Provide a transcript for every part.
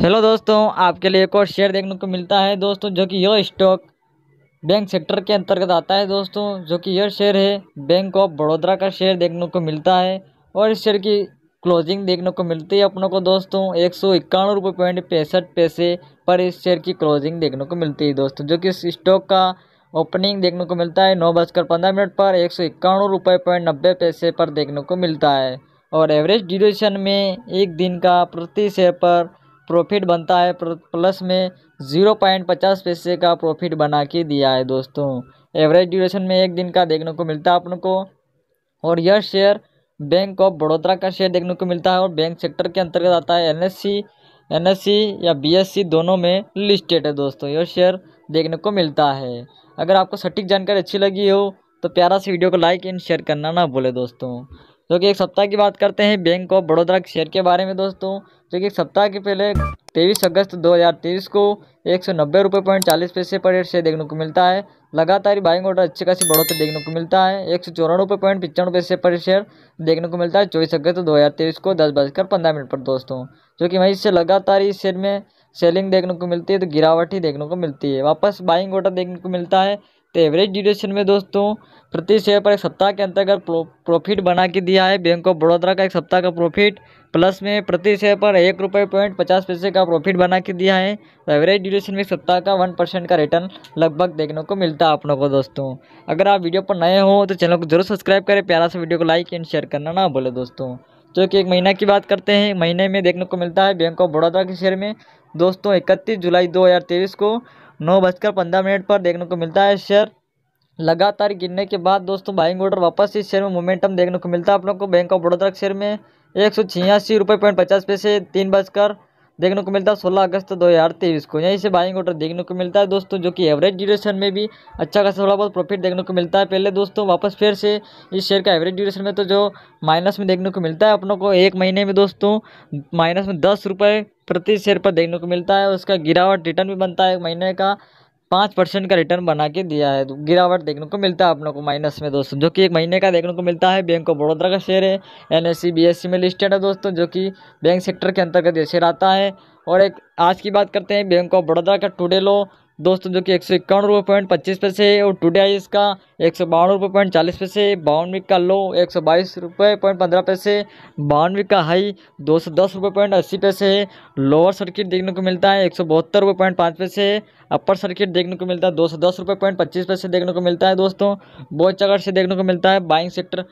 hello दोस्तों आपके लिए एक और शेयर देखने को मिलता है दोस्तों जो कि यह स्टॉक बैंक सेक्टर के अंतर्गत आता है दोस्तों जो कि यह शेयर है बैंक ऑफ बड़ौदा का शेयर देखने को मिलता है और इस शेयर की क्लोजिंग देखने को मिलती है अपनों को दोस्तों एक सौ इक्यानवे रुपये पॉइंट पैंसठ पैसे पर इस शेयर की क्लोजिंग देखने को मिलती है दोस्तों जो कि इस स्टॉक का ओपनिंग देखने को मिलता है नौ बजकर पंद्रह मिनट पर एक सौ इक्यानवे रुपये पॉइंट नब्बे पैसे पर देखने को मिलता है और एवरेज ड्यूरेशन में एक दिन का प्रति शेयर पर प्रॉफिट बनता है प्लस में ज़ीरो पॉइंट पचास पैसे का प्रॉफिट बना के दिया है दोस्तों एवरेज ड्यूरेशन में एक दिन का देखने को मिलता है अपन को और यह शेयर बैंक ऑफ बड़ौदा का शेयर देखने को मिलता है और बैंक सेक्टर के अंतर्गत आता है एनएससी एनएससी या बीएससी दोनों में लिस्टेड है दोस्तों यह शेयर देखने को मिलता है अगर आपको सटीक जानकारी अच्छी लगी हो तो प्यारा से वीडियो को लाइक एंड शेयर करना ना भूले दोस्तों जो तो कि एक सप्ताह की बात करते हैं बैंक ऑफ बड़ौदा के शेयर के बारे में दोस्तों जो तो कि एक सप्ताह के पहले तेईस अगस्त 2023 को एक सौ नब्बे रुपये पॉइंट चालीस पैसे पर शेयर देखने को मिलता है लगातार बाइंग ऑर्डर अच्छी खासी बढ़ोतरी देखने को मिलता है एक सौ चौरानवे पॉइंट पचानवे पैसे पर शेयर देखने को मिलता है चौबीस अगस्त 2023 को दस बजकर पंद्रह मिनट पर दोस्तों जो तो कि वहीं से लगातार इस शेयर में सेलिंग देखने को मिलती है तो गिरावट ही देखने को मिलती है वापस बाइंग ऑर्डर देखने को मिलता है तो एवरेज ड्यूरेशन में दोस्तों प्रति शेयर पर एक सप्ताह के अंतर्गत प्रॉफिट बना के दिया है बैंक ऑफ बड़ौदा का एक सप्ताह का प्रॉफिट प्लस में प्रति शेयर पर एक रुपये पॉइंट पचास पैसे का प्रॉफिट बना के दिया है तो एवरेज ड्यूरेशन में सप्ताह का वन परसेंट का रिटर्न लगभग देखने को मिलता है आप लोगों को दोस्तों अगर आप वीडियो पर नए हो तो चैनल को जरूर सब्सक्राइब करें प्यारा सा वीडियो को लाइक एंड शेयर करना ना बोले दोस्तों जो तो कि एक महीना की बात करते हैं महीने में देखने को मिलता है बैंक ऑफ बड़ौदा के शेयर में दोस्तों इकतीस जुलाई दो को नौ बजकर पंद्रह मिनट पर देखने को मिलता है शेयर लगातार गिरने के बाद दोस्तों बाइंग ऑर्डर वापस इस शेयर में मोमेंटम देखने को मिलता है आप लोग को बैंक ऑफ बड़ौदा के शेयर में एक सौ छियासी रुपये पॉइंट पचास पैसे तीन बजकर देखने को मिलता है सोलह अगस्त दो हज़ार तेईस को यहीं से बाइंग ऑर्डर देखने को मिलता है दोस्तों जो कि एवरेज ड्यूरेशन में भी अच्छा खासा थोड़ा बहुत प्रॉफिट देखने को मिलता है पहले दोस्तों वापस फिर से इस शेयर का एवरेज ड्यूरेशन में तो जो माइनस में देखने को मिलता है अपनों को एक महीने में दोस्तों माइनस में दस रुपये प्रति शेयर पर देखने को मिलता है उसका गिरावट रिटर्न भी बनता है एक महीने का पाँच परसेंट का रिटर्न बना के दिया है तो गिरावट देखने को मिलता है अपने को माइनस में दोस्तों जो कि एक महीने का देखने को मिलता है बैंक ऑफ बड़ौदा का शेयर है एन एस e, e में लिस्टेड है दोस्तों जो कि बैंक सेक्टर के अंतर्गत ये शेयर आता है और एक आज की बात करते हैं बैंक ऑफ बड़ौदा का टूडे लो दोस्तों जो कि एक सौ इक्यावन रुपये पॉइंट पच्चीस पैसे है और टुडे आई इसका एक सौ बावन रुपये पॉइंट चालीस पैसे वीक का लो एक सौ बाईस रुपये पॉइंट पंद्रह पैसे वीक का हाई दो सौ दस रुपये पॉइंट अस्सी पैसे है लोअर सर्किट देखने को मिलता है एक सौ बहत्तर रुपये पॉइंट पाँच पैसे है अपर सर्किट देखने को मिलता है दो सौ दस रुपये पॉइंट पच्चीस पैसे देखने को मिलता है दोस्तों बहुत जगह से देखने को मिलता है बाइंग सेक्टर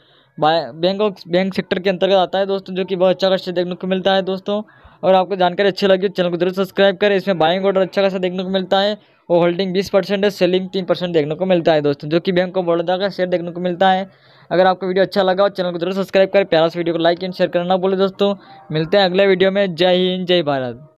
बैंक बैंक सेक्टर के अंतर्गत आता है दोस्तों जो कि बहुत अच्छा से देखने को मिलता है दोस्तों और आपको जानकारी अच्छी लगी चैनल को जरूर सब्सक्राइब करें इसमें बाइंग ऑर्डर अच्छा खासा देखने को मिलता है और होल्डिंग बीस परसेंट है सेलिंग तीन परसेंट देखने को मिलता है दोस्तों जो कि बैंक ऑफ बड़ौदा का शेयर देखने को मिलता है अगर आपको वीडियो अच्छा लगा हो चैनल को जरूर सब्सक्राइब करें प्यारा वीडियो को लाइक एंड शेयर करना बोले दोस्तों मिलते हैं अगले वीडियो में जय हिंद जय भारत